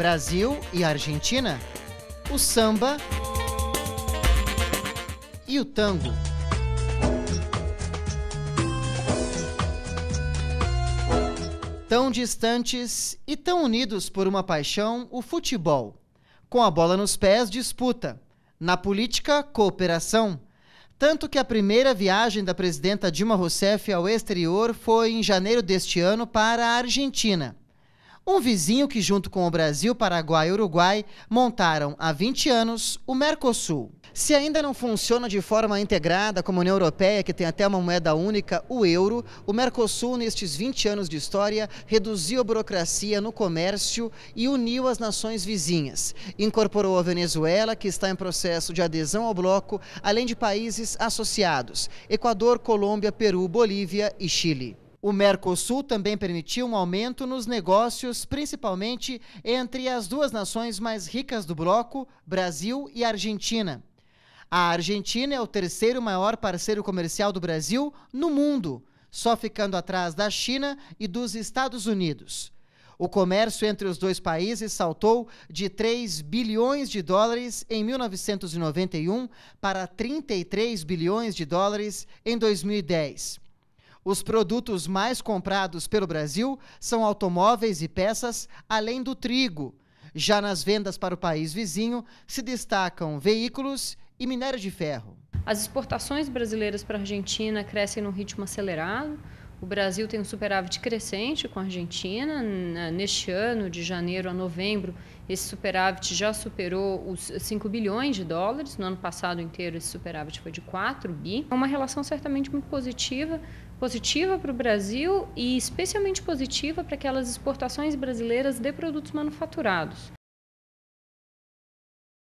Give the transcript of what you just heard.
Brasil e Argentina, o samba e o tango. Tão distantes e tão unidos por uma paixão, o futebol. Com a bola nos pés, disputa. Na política, cooperação. Tanto que a primeira viagem da presidenta Dilma Rousseff ao exterior foi em janeiro deste ano para a Argentina. Um vizinho que, junto com o Brasil, Paraguai e Uruguai, montaram há 20 anos o Mercosul. Se ainda não funciona de forma integrada como a União Europeia, que tem até uma moeda única, o euro, o Mercosul, nestes 20 anos de história, reduziu a burocracia no comércio e uniu as nações vizinhas. Incorporou a Venezuela, que está em processo de adesão ao bloco, além de países associados: Equador, Colômbia, Peru, Bolívia e Chile. O Mercosul também permitiu um aumento nos negócios, principalmente entre as duas nações mais ricas do bloco, Brasil e Argentina. A Argentina é o terceiro maior parceiro comercial do Brasil no mundo, só ficando atrás da China e dos Estados Unidos. O comércio entre os dois países saltou de 3 bilhões de dólares em 1991 para 33 bilhões de dólares em 2010. Os produtos mais comprados pelo Brasil são automóveis e peças, além do trigo. Já nas vendas para o país vizinho, se destacam veículos e minério de ferro. As exportações brasileiras para a Argentina crescem num ritmo acelerado. O Brasil tem um superávit crescente com a Argentina. Neste ano, de janeiro a novembro, esse superávit já superou os 5 bilhões de dólares. No ano passado inteiro, esse superávit foi de 4 bi. É uma relação certamente muito positiva positiva para o Brasil e especialmente positiva para aquelas exportações brasileiras de produtos manufaturados.